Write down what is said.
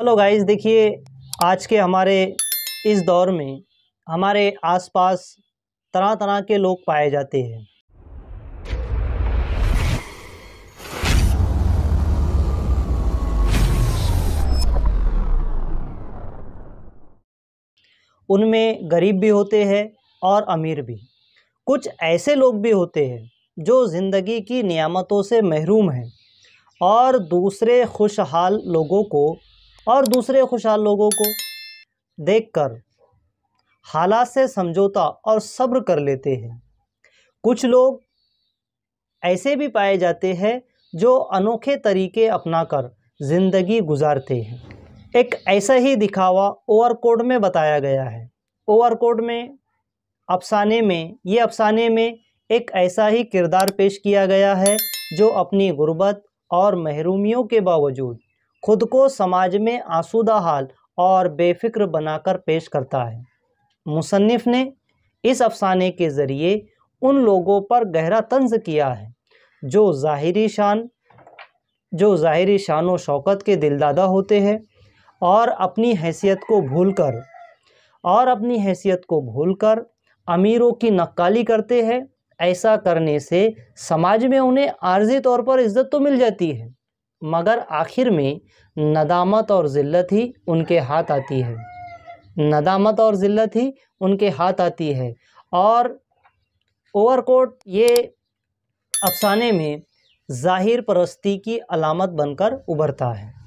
hello guys देखिए आज के हमारे इस दौर में हमारे आसपास तरह तरह के लोग पाए जाते हैं उनमें गरीब भी होते हैं और अमीर भी कुछ ऐसे लोग भी होते हैं जो ज़िंदगी की नियामतों से महरूम हैं और दूसरे खुशहाल लोगों को और दूसरे खुशहाल लोगों को देखकर हालात से समझौता और सब्र कर लेते हैं कुछ लोग ऐसे भी पाए जाते हैं जो अनोखे तरीके अपनाकर ज़िंदगी गुजारते हैं एक ऐसा ही दिखावा ओवरकोट में बताया गया है ओवरकोट में अफसाने में ये अफसाने में एक ऐसा ही किरदार पेश किया गया है जो अपनी गुर्बत और महरूमियों के बावजूद खुद को समाज में आसूदा हाल और बेफिक्र बनाकर पेश करता है मुसन्फ़ ने इस अफसाने के ज़रिए उन लोगों पर गहरा तंज किया है जो ज़ाहरी शान जो ज़ाहरी शान व शौकत के दिलदादा होते हैं और अपनी हैसियत को भूलकर और अपनी हैसियत को भूलकर अमीरों की नक्काली करते हैं ऐसा करने से समाज में उन्हें आर्जी तौर पर इज़्ज़त तो मिल जाती है मगर आखिर में नदामत और ज़िल्लत ही उनके हाथ आती है नदामत और ज़िल्लत ही उनके हाथ आती है और ओवरकोट ये अफसाने में ज़ाहिर परस्ती की अलामत बनकर उभरता है